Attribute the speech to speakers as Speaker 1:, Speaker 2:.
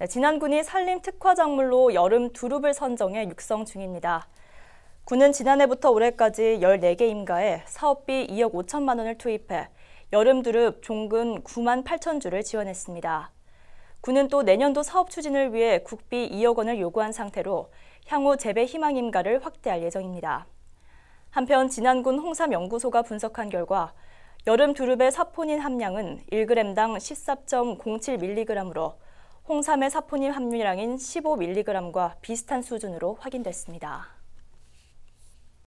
Speaker 1: 네, 진안군이 산림 특화 작물로 여름 두릅을 선정해 육성 중입니다. 군은 지난해부터 올해까지 14개 임가에 사업비 2억 5천만 원을 투입해 여름 두릅 종근 9만 8천 주를 지원했습니다. 군은 또 내년도 사업 추진을 위해 국비 2억 원을 요구한 상태로 향후 재배 희망 임가를 확대할 예정입니다. 한편 지난군 홍삼연구소가 분석한 결과 여름 두릅의 사포닌 함량은 1g당 14.07mg으로 홍삼의 사포닌 함유량인 15mg과 비슷한 수준으로 확인됐습니다.